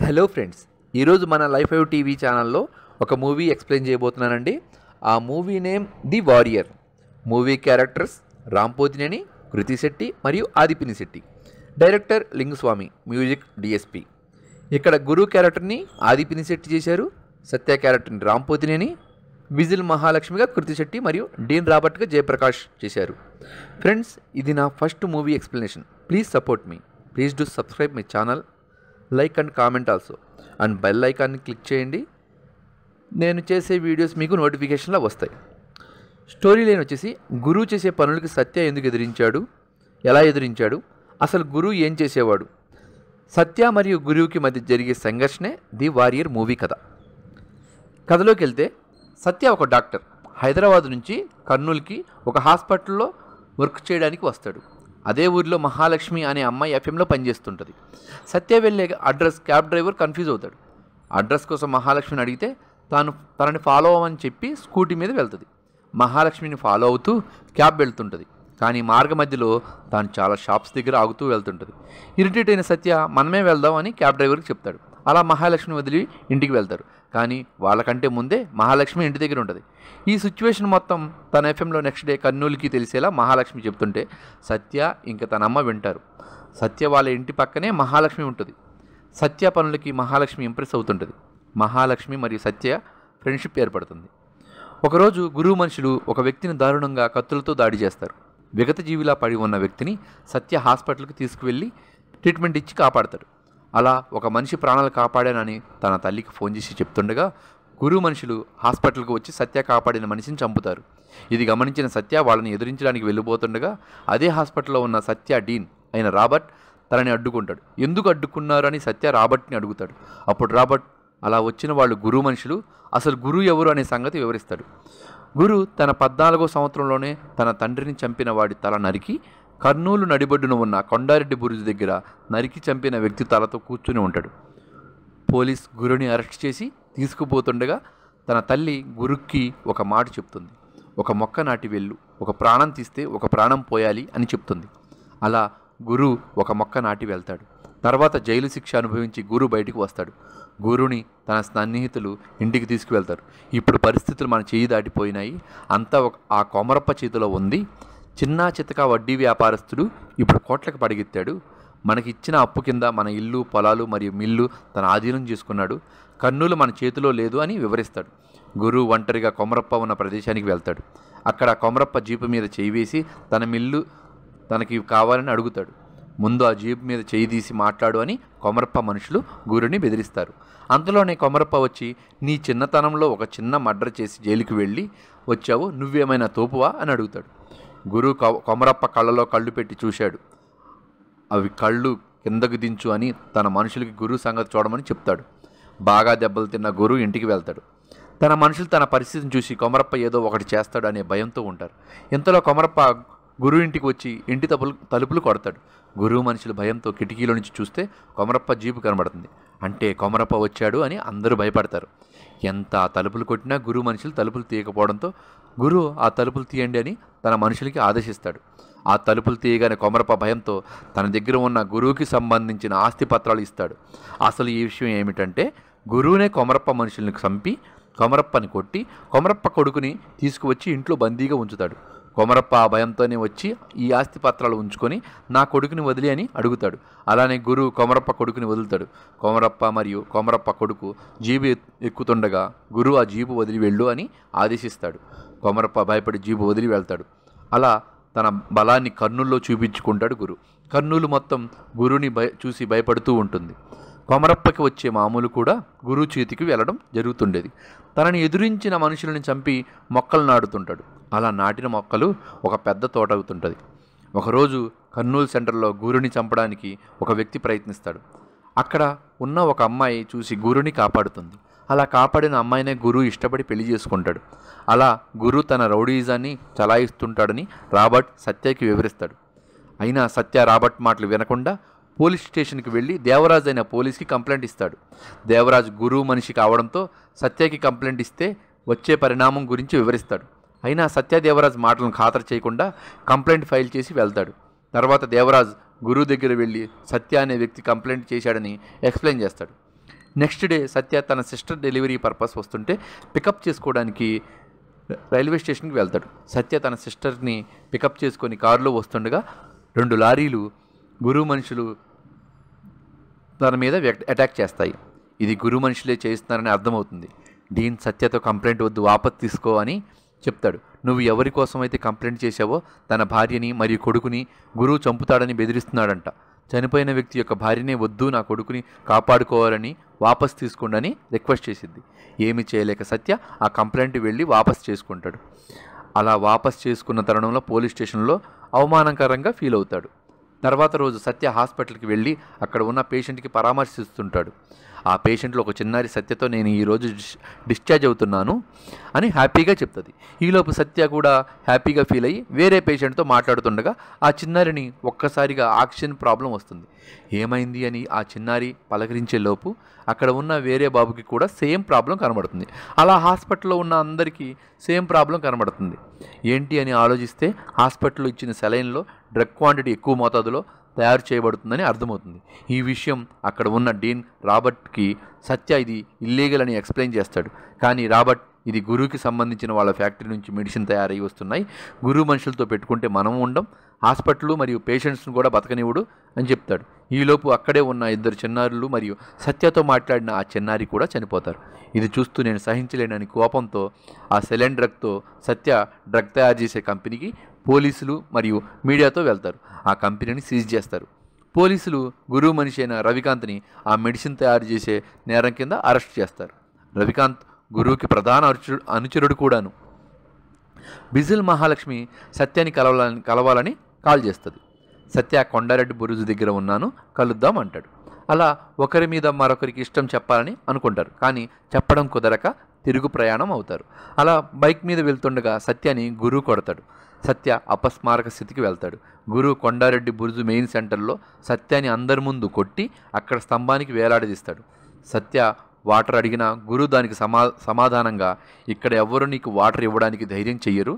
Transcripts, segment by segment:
hello friends ఈరోజు మన life I've TV ఛానల్లో ఒక మూవీ ఎక్స్ప్లెయిన్ చేయబోతున్నానండి ఆ movie name the warrior movie characters Ram Pothineni Krithi Shetty మరియు Aadhi Pinisetty director Lingusamy music DSP ఇక్కడ గురు క్యారెక్టర్ని ఆదిపిని శెట్టి చేశారు సత్య క్యారెక్టర్ని రాంపోతినేని విజిల్ మహాలక్ష్మిగా కృతి శెట్టి మరియు డీన్ రాబర్ట్గా జయప్రకాష్ చేశారు ఫ్రెండ్స్ ఇది నా first movie explanation please support me please do subscribe my channel like and comment also and bell ఐకాన్ని క్లిక్ చేయండి నేను చేసే వీడియోస్ మీకు నోటిఫికేషన్లో వస్తాయి స్టోరీ లైన్ వచ్చేసి గురువు చేసే పనులకి సత్య ఎందుకు ఎదిరించాడు ఎలా ఎదిరించాడు అసలు గురువు ఏం చేసేవాడు సత్య మరియు గురువుకి మధ్య జరిగే సంఘర్షణే ది వారియర్ మూవీ కథ కథలోకి వెళ్తే సత్య ఒక డాక్టర్ హైదరాబాద్ నుంచి కర్నూలుకి ఒక హాస్పిటల్లో వర్క్ చేయడానికి వస్తాడు అదే ఊరిలో మహాలక్ష్మి అనే అమ్మాయి ఎఫ్ఎంలో పనిచేస్తుంటుంది సత్య వెళ్ళే అడ్రస్ క్యాబ్ డ్రైవర్ కన్ఫ్యూజ్ అవుతాడు అడ్రస్ కోసం మహాలక్ష్మిని అడిగితే తాను తనని ఫాలో అవ్వని చెప్పి స్కూటీ మీద వెళ్తుంది మహాలక్ష్మిని ఫాలో అవుతూ క్యాబ్ వెళ్తుంటుంది కానీ మార్గ మధ్యలో తాను చాలా షాప్స్ దగ్గర ఆగుతూ వెళ్తుంటుంది ఇరిటేట్ అయిన సత్య మనమే వెళ్దాం అని క్యాబ్ డ్రైవర్కి చెప్తాడు అలా మహాలక్ష్మి వదిలి ఇంటికి వెళ్తారు కానీ వాళ్ళకంటే ముందే మహాలక్ష్మి ఇంటి దగ్గర ఉంటుంది ఈ సిచ్యువేషన్ మొత్తం తన ఎఫ్ఎంలో నెక్స్ట్ డే కర్నూలుకి తెలిసేలా మహాలక్ష్మి చెప్తుంటే సత్య ఇంకా తన అమ్మ వింటారు సత్య వాళ్ళ ఇంటి పక్కనే మహాలక్ష్మి ఉంటుంది సత్య పనులకి మహాలక్ష్మి ఇంప్రెస్ అవుతుంటుంది మహాలక్ష్మి మరియు సత్య ఫ్రెండ్షిప్ ఏర్పడుతుంది ఒకరోజు గురువు మనుషులు ఒక వ్యక్తిని దారుణంగా కత్తులతో దాడి చేస్తారు విగత జీవిలా పడి ఉన్న వ్యక్తిని సత్య హాస్పిటల్కి తీసుకువెళ్ళి ట్రీట్మెంట్ ఇచ్చి కాపాడతాడు అలా ఒక మనిషి ప్రాణాలు కాపాడానని తన తల్లికి ఫోన్ చేసి చెప్తుండగా గురు మనుషులు హాస్పిటల్కు వచ్చి సత్య కాపాడిన మనిషిని చంపుతారు ఇది గమనించిన సత్య వాళ్ళని ఎదిరించడానికి వెళ్ళిపోతుండగా అదే హాస్పిటల్లో ఉన్న సత్య డీన్ అయిన రాబర్ట్ తనని అడ్డుకుంటాడు ఎందుకు అడ్డుకున్నారని సత్య రాబర్ట్ని అడుగుతాడు అప్పుడు రాబర్ట్ అలా వచ్చిన వాళ్ళు గురు మనుషులు అసలు గురు ఎవరు అనే సంగతి వివరిస్తాడు గురు తన పద్నాలుగో సంవత్సరంలోనే తన తండ్రిని చంపిన వాడి తల నరికి కర్నూలు నడిబొడ్డున ఉన్న కొండారెడ్డి బురుజు దగ్గర నరికి చంపిన వ్యక్తి తలతో కూర్చుని ఉంటాడు పోలీస్ గురుని అరెస్ట్ చేసి తీసుకుపోతుండగా తన తల్లి గురుక్కి ఒక మాట చెప్తుంది ఒక మొక్క నాటి వెళ్ళు ఒక ప్రాణం తీస్తే ఒక ప్రాణం పోయాలి అని చెప్తుంది అలా గురు ఒక మొక్క నాటి వెళ్తాడు తర్వాత జైలు శిక్ష అనుభవించి గురు బయటకు వస్తాడు గురుని తన సన్నిహితులు ఇంటికి తీసుకువెళ్తారు ఇప్పుడు పరిస్థితులు మన చేయి దాటిపోయినాయి అంతా ఆ కొమరప్ప చేతిలో ఉంది చిన్నా చితక వడ్డీ వ్యాపారస్తుడు ఇప్పుడు కోట్లకు పడిగెత్తాడు మనకిచ్చిన అప్పు కింద మన ఇల్లు పొలాలు మరియు మిల్లు తన ఆధీనం చేసుకున్నాడు కర్నూలు మన చేతిలో లేదు అని వివరిస్తాడు గురువు ఒంటరిగా కొమరప్ప ఉన్న ప్రదేశానికి వెళ్తాడు అక్కడ కొమరప్ప జీపు మీద చేయి వేసి తన మిల్లు తనకి కావాలని అడుగుతాడు ముందు ఆ జీపు మీద చేయి తీసి మాట్లాడు అని కొమరప్ప మనుషులు గురుని బెదిరిస్తారు అంతలోనే కొమరప్ప వచ్చి నీ చిన్నతనంలో ఒక చిన్న మర్డర్ చేసి జైలుకి వెళ్ళి వచ్చావు నువ్వేమైనా తోపువా అని అడుగుతాడు గురువు కొమరప్ప కళ్ళలో కళ్ళు పెట్టి చూశాడు అవి కళ్ళు కిందకు దించు అని తన మనుషులకి గురువు సంగతి చూడమని చెప్తాడు బాగా దెబ్బలు తిన్న గురువు ఇంటికి వెళ్తాడు తన మనుషులు తన పరిస్థితిని చూసి కొమరప్ప ఏదో ఒకటి చేస్తాడు అనే భయంతో ఉంటారు ఇంతలో కొమరప్ప గురువు ఇంటికి వచ్చి ఇంటి తపులు తలుపులు కొడతాడు గురువు మనుషులు భయంతో కిటికీలో నుంచి చూస్తే కొమరప్ప జీపు కనబడుతుంది అంటే కొమరప్ప వచ్చాడు అని అందరూ భయపడతారు ఎంత తలుపులు కొట్టినా గురువు మనుషులు తలుపులు తీయకపోవడంతో గురువు ఆ తలుపులు తీయండి అని తన మనుషులకి ఆదేశిస్తాడు ఆ తలుపులు తీయగానే కొమరప భయంతో తన దగ్గర ఉన్న గురువుకి సంబంధించిన ఆస్తి పత్రాలు ఇస్తాడు అసలు ఈ విషయం ఏమిటంటే గురువునే కొమరప్ప మనుషుల్ని చంపి కొమరప్పని కొట్టి కొమరప్ప కొడుకుని తీసుకువచ్చి ఇంట్లో బందీగా ఉంచుతాడు కొమరప్ప భయంతోనే వచ్చి ఈ ఆస్తి పత్రాలు ఉంచుకొని నా కొడుకుని వదిలి అని అడుగుతాడు అలానే గురువు కొమరప్ప కొడుకుని వదులుతాడు కొమరప్ప మరియు కొమరప్ప కొడుకు జీబు ఎక్కుతుండగా గురువు ఆ జీబు వదిలి వెళ్ళు అని ఆదేశిస్తాడు కొమరప్ప భయపడి జీబు వదిలి వెళ్తాడు అలా తన బలాన్ని కర్నూల్లో చూపించుకుంటాడు గురు కర్నూలు మొత్తం గురువుని భయ చూసి భయపడుతూ ఉంటుంది కొమరప్పకి వచ్చే మామూలు కూడా గురువు చేతికి వెళ్ళడం జరుగుతుండేది తనని ఎదురించిన మనుషులను చంపి మొక్కలు నాడుతుంటాడు అలా నాటిన మొక్కలు ఒక పెద్ద తోట అవుతుంటుంది ఒకరోజు కర్నూలు సెంటర్లో గురుని చంపడానికి ఒక వ్యక్తి ప్రయత్నిస్తాడు అక్కడ ఉన్న ఒక అమ్మాయి చూసి గురుని కాపాడుతుంది అలా కాపాడిన అమ్మాయినే గురువు ఇష్టపడి పెళ్లి చేసుకుంటాడు అలా గురు తన రౌడీజాన్ని చలాయిస్తుంటాడని రాబర్ట్ సత్యకి వివరిస్తాడు అయినా సత్య రాబర్ట్ మాటలు వినకుండా పోలీస్ స్టేషన్కి వెళ్ళి దేవరాజ్ అయిన పోలీస్కి కంప్లైంట్ ఇస్తాడు దేవరాజ్ గురువు మనిషి కావడంతో సత్యకి కంప్లైంట్ ఇస్తే వచ్చే పరిణామం గురించి వివరిస్తాడు అయినా సత్య దేవరాజ్ మాటలను ఖాతరు చేయకుండా కంప్లైంట్ ఫైల్ చేసి వెళ్తాడు తర్వాత దేవరాజ్ గురువు దగ్గర వెళ్ళి సత్య అనే వ్యక్తి కంప్లైంట్ చేశాడని ఎక్స్ప్లెయిన్ చేస్తాడు నెక్స్ట్ డే సత్య తన సిస్టర్ డెలివరీ పర్పస్ వస్తుంటే పికప్ చేసుకోవడానికి రైల్వే స్టేషన్కి వెళ్తాడు సత్య తన సిస్టర్ని పికప్ చేసుకొని కారులో వస్తుండగా రెండు లారీలు గురువు మనుషులు దాని మీద అటాక్ చేస్తాయి ఇది గురువు మనుషులే చేస్తున్నారని అర్థమవుతుంది డీన్ సత్యతో కంప్లైంట్ వద్దు ఆపత్ తీసుకో అని చెప్తాడు నువ్వు ఎవరి అయితే కంప్లైంట్ చేశావో తన భార్యని మరియు కొడుకుని గురువు చంపుతాడని బెదిరిస్తున్నాడంట చనిపోయిన వ్యక్తి యొక్క భార్యనే వద్దు నా కొడుకుని కాపాడుకోవాలని వాపస్ తీసుకోండి రిక్వెస్ట్ చేసింది ఏమి చేయలేక సత్య ఆ కంప్లైంట్ వెళ్ళి వాపస్ చేసుకుంటాడు అలా వాపస్ చేసుకున్న తరుణంలో పోలీస్ స్టేషన్లో అవమానకరంగా ఫీల్ అవుతాడు తర్వాత రోజు సత్య హాస్పిటల్కి వెళ్ళి అక్కడ ఉన్న పేషెంట్కి పరామర్శిస్తుంటాడు ఆ పేషెంట్లో ఒక చిన్నారి సత్యతో నేను ఈరోజు డిశ్చార్జ్ అవుతున్నాను అని హ్యాపీగా చెప్తుంది ఈలోపు సత్య కూడా హ్యాపీగా ఫీల్ అయ్యి వేరే పేషెంట్తో మాట్లాడుతుండగా ఆ చిన్నారిని ఒక్కసారిగా ఆక్సిజన్ ప్రాబ్లం వస్తుంది ఏమైంది అని ఆ చిన్నారి పలకరించే లోపు అక్కడ ఉన్న వేరే బాబుకి కూడా సేమ్ ప్రాబ్లం కనబడుతుంది అలా హాస్పిటల్లో ఉన్న అందరికీ సేమ్ ప్రాబ్లం కనబడుతుంది ఏంటి అని ఆలోచిస్తే హాస్పిటల్లో ఇచ్చిన సెలైన్లో డ్రగ్ క్వాంటిటీ ఎక్కువ మోతాదులో తయారు చేయబడుతుందని అర్థమవుతుంది ఈ విషయం అక్కడ ఉన్న డీన్ రాబర్ట్కి సత్య ఇది ఇల్లీగల్ అని ఎక్స్ప్లెయిన్ చేస్తాడు కానీ రాబర్ట్ ఇది గురువుకి సంబంధించిన వాళ్ళ ఫ్యాక్టరీ నుంచి మెడిసిన్ తయారై వస్తున్నాయి గురువు మనుషులతో పెట్టుకుంటే మనం ఉండం హాస్పిటల్ మరియు పేషెంట్స్ను కూడా బతకనివ్వడు అని చెప్తాడు ఈలోపు అక్కడే ఉన్న ఇద్దరు చిన్నారులు మరియు సత్యతో మాట్లాడిన ఆ చిన్నారి కూడా చనిపోతారు ఇది చూస్తూ నేను సహించలేనని కోపంతో ఆ సిలిండర్తో డ్రగ్తో సత్య డ్రగ్ తయారు చేసే కంపెనీకి పోలీసులు మరియు మీడియాతో వెళ్తారు ఆ కంపెనీని సీజ్ చేస్తారు పోలీసులు గురువు మనిషి అయిన రవికాంత్ని ఆ మెడిసిన్ తయారు చేసే నేరం కింద అరెస్ట్ చేస్తారు రవికాంత్ గురువుకి ప్రధాన అనుచరుడు కూడాను బిజిల్ మహాలక్ష్మి సత్యాన్ని కలవాలని కలవాలని కాల్ చేస్తుంది సత్య కొండారెడ్డి బురుజు దగ్గర ఉన్నాను కలుద్దాం అంటాడు అలా ఒకరి మీద మరొకరికి ఇష్టం చెప్పాలని అనుకుంటారు కానీ చెప్పడం కుదరక తిరుగు ప్రయాణం అవుతారు అలా బైక్ మీద వెళ్తుండగా సత్యాని గురువు కొడతాడు సత్య అపస్మారక స్థితికి వెళ్తాడు గురువు కొండారెడ్డి బురుజు మెయిన్ సెంటర్లో సత్యాన్ని అందరి ముందు కొట్టి అక్కడ స్తంభానికి వేలాడదీస్తాడు సత్య వాటర్ అడిగినా గురువు దానికి సమా సమాధానంగా ఇక్కడ ఎవరు నీకు వాటర్ ఇవ్వడానికి ధైర్యం చెయ్యరు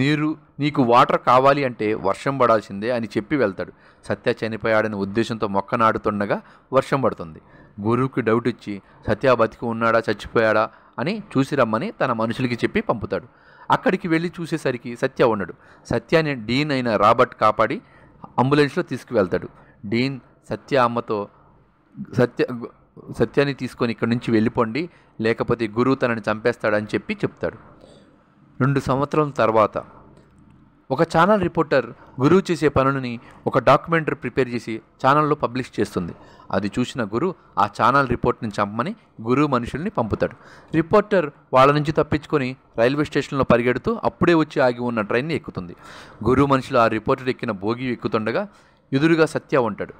నీరు నీకు వాటర్ కావాలి అంటే వర్షం పడాల్సిందే అని చెప్పి వెళ్తాడు సత్య చనిపోయాడనే ఉద్దేశంతో మొక్క నాడుతుండగా వర్షం పడుతుంది గురువుకి డౌట్ ఇచ్చి సత్య బతికి ఉన్నాడా చచ్చిపోయాడా అని చూసి రమ్మని తన మనుషులకి చెప్పి పంపుతాడు అక్కడికి వెళ్ళి చూసేసరికి సత్య ఉన్నాడు సత్యాని డీన్ అయిన రాబర్ట్ కాపాడి అంబులెన్స్లో తీసుకువెళ్తాడు డీన్ సత్య అమ్మతో సత్య సత్యాన్ని తీసుకొని ఇక్కడి నుంచి వెళ్ళిపోండి లేకపోతే గురువు తనని చంపేస్తాడని చెప్పి చెప్తాడు రెండు సంవత్సరం తర్వాత ఒక ఛానల్ రిపోర్టర్ గురువు చేసే పనులని ఒక డాక్యుమెంటరీ ప్రిపేర్ చేసి ఛానల్లో పబ్లిష్ చేస్తుంది అది చూసిన గురు ఆ ఛానల్ రిపోర్ట్ని చంపమని గురువు మనుషుల్ని పంపుతాడు రిపోర్టర్ వాళ్ళ నుంచి తప్పించుకొని రైల్వే స్టేషన్లో పరిగెడుతూ అప్పుడే వచ్చి ఆగి ఉన్న ట్రైన్ని ఎక్కుతుంది గురువు మనుషులు ఆ రిపోర్టర్ ఎక్కిన భోగి ఎక్కుతుండగా ఎదురుగా సత్య ఉంటాడు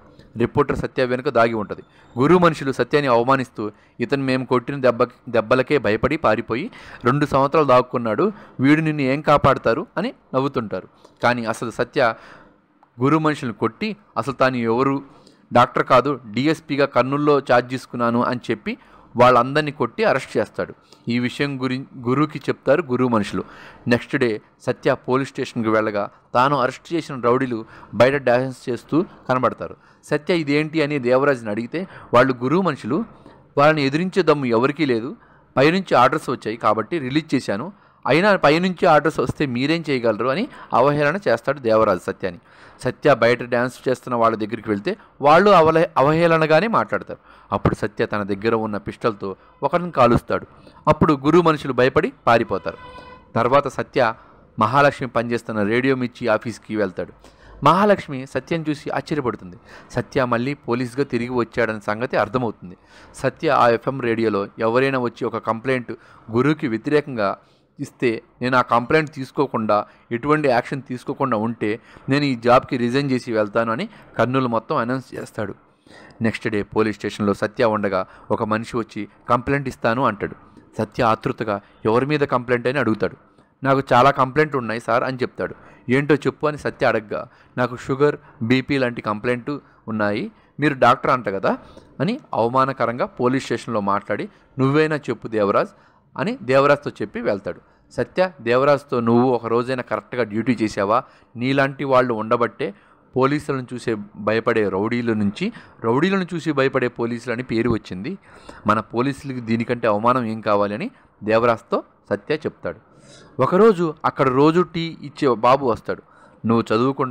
రిపోర్టర్ సత్య వెనుక దాగి ఉంటుంది గురువు మనుషులు సత్యాన్ని అవమానిస్తూ ఇతను మేము కొట్టిన దెబ్బ దెబ్బలకే భయపడి పారిపోయి రెండు సంవత్సరాలు దాక్కున్నాడు వీడు నిన్ను ఏం కాపాడుతారు అని నవ్వుతుంటారు కానీ అసలు సత్య గురు మనుషులను కొట్టి అసలు తాను ఎవరు డాక్టర్ కాదు డిఎస్పీగా కర్నూల్లో ఛార్జ్ తీసుకున్నాను అని చెప్పి వాళ్ళందరినీ కొట్టి అరెస్ట్ చేస్తాడు ఈ విషయం గురి గురువుకి చెప్తారు గురువు మనుషులు నెక్స్ట్ డే సత్య పోలీస్ స్టేషన్కి వెళ్ళగా తాను అరెస్ట్ చేసిన రౌడీలు బయట డ్యాన్స్ చేస్తూ కనబడతారు సత్య ఇదేంటి అని దేవరాజుని అడిగితే వాళ్ళు గురువు మనుషులు వాళ్ళని ఎదిరించే దమ్ము ఎవరికీ లేదు పైనుంచి ఆర్డర్స్ వచ్చాయి కాబట్టి రిలీజ్ చేశాను అయినా పైనుంచి ఆర్డర్స్ వస్తే మీరేం చేయగలరు అని అవహేళన చేస్తాడు దేవరాజు సత్యాన్ని సత్య బయట డ్యాన్స్ చేస్తున్న వాళ్ళ దగ్గరికి వెళ్తే వాళ్ళు అవల అవహేళనగానే మాట్లాడతారు అప్పుడు సత్య తన దగ్గర ఉన్న పిస్టల్తో ఒకరిని కాలుస్తాడు అప్పుడు గురు మనుషులు భయపడి పారిపోతారు తర్వాత సత్య మహాలక్ష్మి పనిచేస్తున్న రేడియో మిర్చి ఆఫీస్కి వెళ్తాడు మహాలక్ష్మి సత్యం చూసి ఆశ్చర్యపడుతుంది సత్య మళ్ళీ పోలీసుగా తిరిగి వచ్చాడన్న సంగతి అర్థమవుతుంది సత్య ఆ ఎఫ్ఎం రేడియోలో ఎవరైనా వచ్చి ఒక కంప్లైంట్ గురువుకి వ్యతిరేకంగా ఇస్తే నేను ఆ కంప్లైంట్ తీసుకోకుండా ఎటువంటి యాక్షన్ తీసుకోకుండా ఉంటే నేను ఈ జాబ్కి రిజైన్ చేసి వెళ్తాను అని కర్నూలు మొత్తం అనౌన్స్ చేస్తాడు నెక్స్ట్ డే పోలీస్ స్టేషన్లో సత్య ఉండగా ఒక మనిషి వచ్చి కంప్లైంట్ ఇస్తాను అంటాడు సత్య ఆతృతగా ఎవరి మీద కంప్లైంట్ అని అడుగుతాడు నాకు చాలా కంప్లైంట్ ఉన్నాయి సార్ అని చెప్తాడు ఏంటో చెప్పు అని సత్య అడగ్గా నాకు షుగర్ బీపీ లాంటి కంప్లైంట్ ఉన్నాయి మీరు డాక్టర్ అంట కదా అని అవమానకరంగా పోలీస్ స్టేషన్లో మాట్లాడి నువ్వైనా చెప్పు దేవరాజ్ అని దేవరాజుతో చెప్పి వెళ్తాడు సత్య దేవరాజుతో నువ్వు ఒక రోజైనా కరెక్ట్గా డ్యూటీ చేసావా నీలాంటి వాళ్ళు ఉండబట్టే పోలీసులను చూసే భయపడే రౌడీల నుంచి రౌడీలను చూసి భయపడే పోలీసులు అని పేరు వచ్చింది మన పోలీసులకి దీనికంటే అవమానం ఏం కావాలని దేవరాజుతో సత్య చెప్తాడు ఒకరోజు అక్కడ రోజు టీ ఇచ్చే బాబు వస్తాడు నువ్వు చదువుకు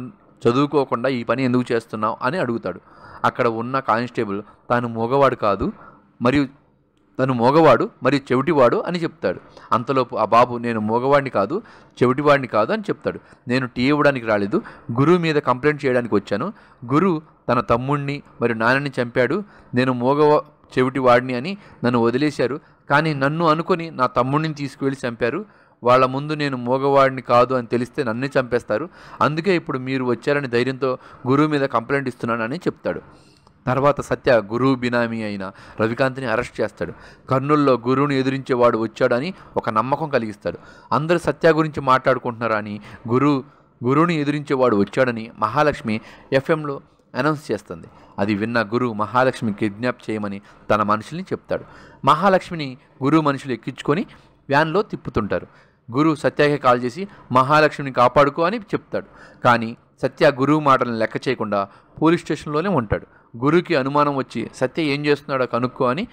చదువుకోకుండా ఈ పని ఎందుకు చేస్తున్నావు అని అడుగుతాడు అక్కడ ఉన్న కానిస్టేబుల్ తాను మగవాడు కాదు మరియు తను మోగవాడు మరియు చెవిటివాడు అని చెప్తాడు అంతలోపు ఆ బాబు నేను మోగవాడిని కాదు చెవిటివాడిని కాదు అని చెప్తాడు నేను టీ ఇవ్వడానికి రాలేదు గురువు మీద కంప్లైంట్ చేయడానికి వచ్చాను గురువు తన తమ్ముణ్ణి మరియు నాన్నని చంపాడు నేను మోగవ చెవిటివాడిని అని నన్ను వదిలేశారు కానీ నన్ను అనుకుని నా తమ్ముడిని తీసుకువెళ్ళి చంపారు వాళ్ళ ముందు నేను మోగవాడిని కాదు అని తెలిస్తే నన్నే చంపేస్తారు అందుకే ఇప్పుడు మీరు వచ్చారని ధైర్యంతో గురువు మీద కంప్లైంట్ ఇస్తున్నానని చెప్తాడు తర్వాత సత్య గురువు బినామీ అయిన రవికాంత్ని అరెస్ట్ చేస్తాడు కర్నూల్లో గురువుని ఎదిరించేవాడు వచ్చాడని ఒక నమ్మకం కలిగిస్తాడు అందరూ సత్య గురించి మాట్లాడుకుంటున్నారా అని గురువు గురువుని ఎదిరించేవాడు వచ్చాడని మహాలక్ష్మి ఎఫ్ఎంలో అనౌన్స్ చేస్తుంది అది విన్న గురు మహాలక్ష్మి కిడ్నాప్ చేయమని తన మనుషుల్ని చెప్తాడు మహాలక్ష్మిని గురు మనుషులు ఎక్కించుకొని వ్యాన్లో తిప్పుతుంటారు గురు సత్యాకి కాల్ చేసి మహాలక్ష్మిని కాపాడుకో అని చెప్తాడు కానీ సత్య గురువు మాటలను లెక్క చేయకుండా పోలీస్ స్టేషన్లోనే ఉంటాడు గురువుకి అనుమానం వచ్చి సత్య ఏం చేస్తున్నాడో కనుక్కో అని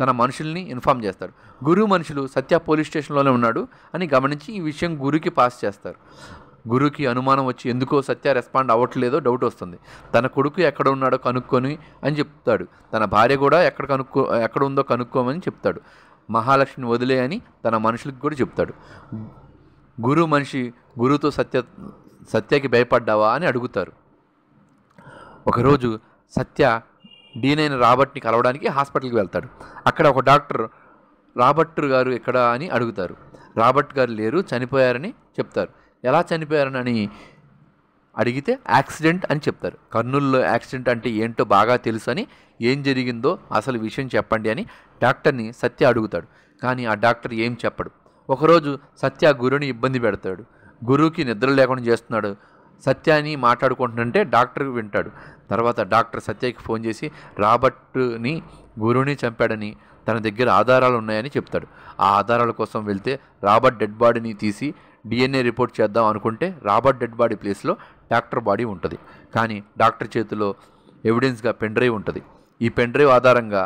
తన మనుషుల్ని ఇన్ఫామ్ చేస్తాడు గురు మనుషులు సత్య పోలీస్ స్టేషన్లోనే ఉన్నాడు అని గమనించి ఈ విషయం గురుకి పాస్ చేస్తారు గురుకి అనుమానం వచ్చి ఎందుకో సత్య రెస్పాండ్ అవ్వట్లేదో డౌట్ వస్తుంది తన కొడుకు ఎక్కడ ఉన్నాడో కనుక్కొని అని చెప్తాడు తన భార్య కూడా ఎక్కడ కనుక్కో ఎక్కడ ఉందో కనుక్కోమని చెప్తాడు మహాలక్ష్మిని వదిలే అని తన మనుషులకు కూడా చెప్తాడు గురు మనిషి గురువుతో సత్య సత్యకి భయపడ్డావా అని అడుగుతారు ఒకరోజు సత్య డీనైన రాబర్ట్ని కలవడానికి హాస్పిటల్కి వెళ్తాడు అక్కడ ఒక డాక్టర్ రాబర్ట్ గారు ఎక్కడ అని అడుగుతారు రాబర్ట్ గారు లేరు చనిపోయారని చెప్తారు ఎలా చనిపోయారని అడిగితే యాక్సిడెంట్ అని చెప్తారు కర్నూలులో యాక్సిడెంట్ అంటే ఏంటో బాగా తెలుసు అని ఏం జరిగిందో అసలు విషయం చెప్పండి అని డాక్టర్ని సత్య అడుగుతాడు కానీ ఆ డాక్టర్ ఏం చెప్పడు ఒకరోజు సత్య గురుని ఇబ్బంది పెడతాడు గురువుకి నిద్ర లేకుండా చేస్తున్నాడు సత్యాన్ని మాట్లాడుకుంటుంటే డాక్టర్ వింటాడు తర్వాత డాక్టర్ సత్యకి ఫోన్ చేసి రాబర్ట్ని గురువుని చంపాడని తన దగ్గర ఆధారాలు ఉన్నాయని చెప్తాడు ఆ ఆధారాల కోసం వెళ్తే రాబర్ట్ డెడ్ బాడీని తీసి డిఎన్ఏ రిపోర్ట్ చేద్దాం అనుకుంటే రాబర్ట్ డెడ్ బాడీ ప్లేస్లో డాక్టర్ బాడీ ఉంటుంది కానీ డాక్టర్ చేతిలో ఎవిడెన్స్గా పెన్ డ్రైవ్ ఉంటుంది ఈ పెన్ డ్రైవ్ ఆధారంగా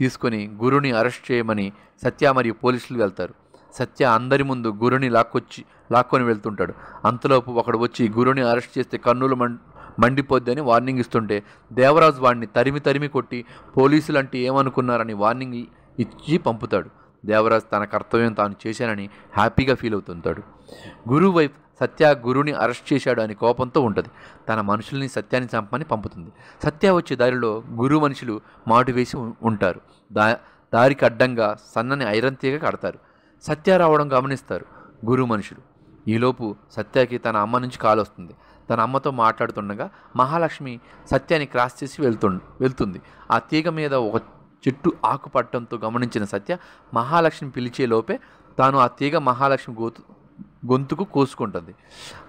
తీసుకుని గురుని అరెస్ట్ చేయమని సత్య మరియు పోలీసులు వెళ్తారు సత్య అందరి ముందు గురుని లాక్కొచ్చి లాక్కొని వెళ్తుంటాడు అంతలోపు ఒకడు వచ్చి గురుని అరెస్ట్ చేస్తే కర్నూలు మం మండిపోద్దని వార్నింగ్ ఇస్తుంటే దేవరాజ్ వాడిని తరిమి తరిమి కొట్టి పోలీసులు అంటే ఏమనుకున్నారని వార్నింగ్ ఇచ్చి పంపుతాడు దేవరాజ్ తన కర్తవ్యం తాను చేశానని హ్యాపీగా ఫీల్ అవుతుంటాడు గురువు వైఫ్ సత్య గురువుని అరెస్ట్ చేశాడు అని కోపంతో ఉంటుంది తన మనుషుల్ని సత్యాన్ని చంపమని పంపుతుంది సత్య వచ్చే దారిలో గురు మనుషులు మాటు వేసి ఉంటారు దా దారికి అడ్డంగా సన్నని ఐరన్ తీగ కడతారు సత్య రావడం గమనిస్తారు గురు మనుషులు ఈలోపు సత్యకి తన అమ్మ నుంచి కాలు వస్తుంది తన అమ్మతో మాట్లాడుతుండగా మహాలక్ష్మి సత్యాన్ని క్రాస్ చేసి వెళ్తు వెళ్తుంది ఆ తీగ మీద ఒక చెట్టు ఆకు పట్టడంతో గమనించిన సత్య మహాలక్ష్మి పిలిచే లోపే తాను ఆ తీగ మహాలక్ష్మి గోతు గొంతుకు కోసుకుంటుంది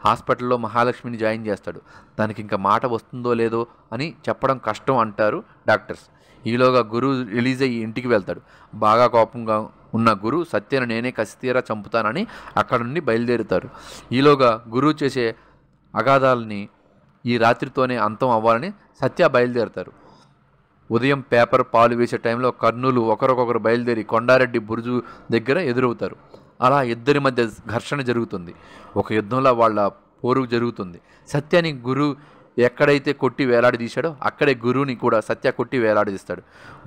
హాస్పిటల్లో మహాలక్ష్మిని జాయిన్ చేస్తాడు తనకి ఇంకా మాట వస్తుందో లేదో అని చెప్పడం కష్టం అంటారు డాక్టర్స్ ఈలోగా గురువు రిలీజ్ అయ్యి ఇంటికి వెళ్తాడు బాగా కోపంగా ఉన్న గురు సత్యను నేనే కసితీరా చంపుతానని అక్కడ నుండి బయలుదేరుతారు ఈలోగా గురువు చేసే అగాధాలని ఈ రాత్రితోనే అంతం అవ్వాలని సత్య బయలుదేరతారు ఉదయం పేపర్ పాలు వేసే టైంలో కర్నూలు ఒకరికొకరు బయలుదేరి కొండారెడ్డి బురుజు దగ్గర ఎదురవుతారు అలా ఇద్దరి మధ్య ఘర్షణ జరుగుతుంది ఒక యుద్ధంలో వాళ్ళ పోరు జరుగుతుంది సత్యాని గురు ఎక్కడైతే కొట్టి తీశాడో అక్కడే గురువుని కూడా సత్య కొట్టి వేలాడదీస్తాడు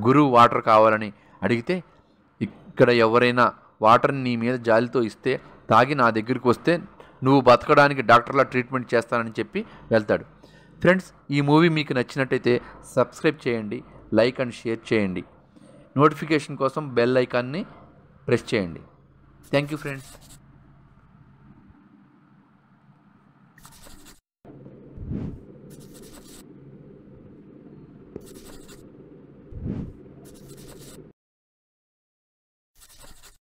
గురువు వాటర్ కావాలని అడిగితే ఇక్కడ ఎవరైనా వాటర్ని నీ మీద జాలితో ఇస్తే తాగి నా దగ్గరికి వస్తే నువ్వు బతకడానికి డాక్టర్లా ట్రీట్మెంట్ చేస్తానని చెప్పి వెళ్తాడు ఫ్రెండ్స్ ఈ మూవీ మీకు నచ్చినట్టయితే సబ్స్క్రైబ్ చేయండి లైక్ అండ్ షేర్ చేయండి నోటిఫికేషన్ కోసం బెల్ ఐకాన్ని ప్రెస్ చేయండి థ్యాంక్ యూ ఫ్రెండ్స్